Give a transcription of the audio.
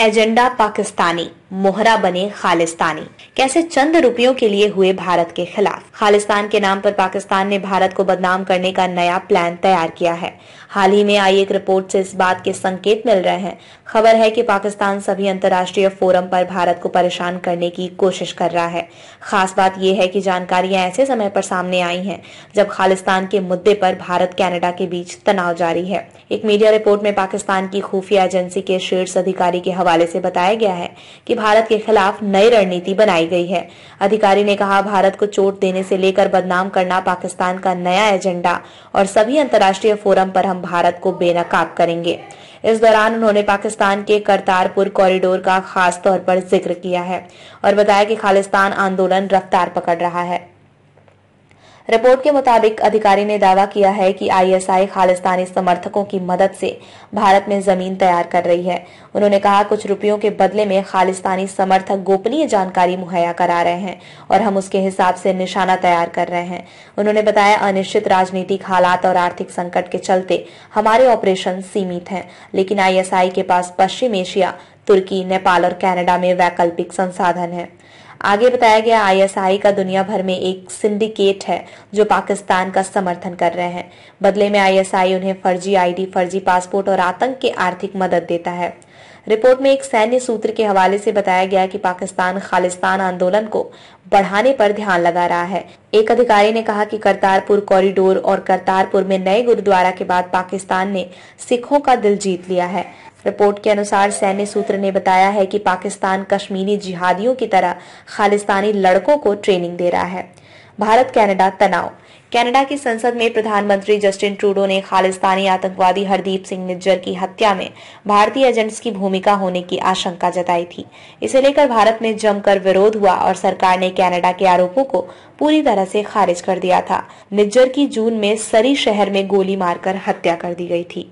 agenda Pakistani मोहरा बने खालिस्तानी कैसे चंद रुपयों के लिए हुए भारत के खिलाफ खालिस्तान के नाम पर पाकिस्तान ने भारत को बदनाम करने का नया प्लान तैयार किया है हाल ही में आई एक रिपोर्ट से इस बात के संकेत मिल रहे हैं खबर है कि पाकिस्तान सभी अंतर्राष्ट्रीय फोरम पर भारत को परेशान करने की कोशिश कर रहा है खास बात यह है कि जानकारियां ऐसे समय पर सामने आई हैं जब खालिस्तान के मुद्दे पर भारत कनाडा के बीच तनाव जारी है एक मीडिया रिपोर्ट में पाकिस्तान की खुफिया एजेंसी के शीर्ष अधिकारी के हवाले से बताया गया है कि भारत के खिलाफ नई रणनीति बनाई गई है अधिकारी ने कहा भारत को चोट देने से लेकर बदनाम करना पाकिस्तान का नया एजेंडा और सभी अंतर्राष्ट्रीय फोरम पर हम भारत को बेनकाब करेंगे इस दौरान उन्होंने पाकिस्तान के करतारपुर कॉरिडोर का खास तौर पर जिक्र किया है और बताया कि खालिस्तान आंदोलन रफ्तार पकड़ रहा है रिपोर्ट के मुताबिक अधिकारी ने दावा किया है कि आईएसआई खालिस्तानी समर्थकों की मदद से भारत में जमीन तैयार कर रही है उन्होंने कहा कुछ रुपयों के बदले में खालिस्तानी समर्थक गोपनीय जानकारी मुहैया करा रहे हैं और हम उसके हिसाब से निशाना तैयार कर रहे हैं उन्होंने बताया अनिश्चित राजनीतिक हालात और आर्थिक संकट के चलते हमारे ऑपरेशन सीमित हैं लेकिन आईएसआई के पास पश्चिम एशिया तुर्की नेपाल और कनाडा में वैकल्पिक संसाधन है आगे बताया गया आईएसआई का दुनिया भर में एक सिंडिकेट है जो पाकिस्तान का समर्थन कर रहे हैं बदले में आईएसआई उन्हें फर्जी आईडी, फर्जी पासपोर्ट और आतंक की आर्थिक मदद देता है रिपोर्ट में एक सैन्य सूत्र के हवाले से बताया गया कि पाकिस्तान खालिस्तान आंदोलन को बढ़ाने पर ध्यान लगा रहा है एक अधिकारी ने कहा कि करतारपुर कॉरिडोर और करतारपुर में नए गुरुद्वारा के बाद पाकिस्तान ने सिखों का दिल जीत लिया है रिपोर्ट के अनुसार सैन्य सूत्र ने बताया है कि पाकिस्तान कश्मीरी जिहादियों की तरह खालिस्तानी लड़कों को ट्रेनिंग दे रहा है भारत कनाडा तनाव कनाडा की संसद में प्रधानमंत्री जस्टिन ट्रूडो ने खालिस्तानी आतंकवादी हरदीप सिंह निज्जर की हत्या में भारतीय एजेंट्स की भूमिका होने की आशंका जताई थी इसे लेकर भारत में जमकर विरोध हुआ और सरकार ने कनाडा के आरोपों को पूरी तरह से खारिज कर दिया था निज्जर की जून में सरी शहर में गोली मारकर हत्या कर दी गई थी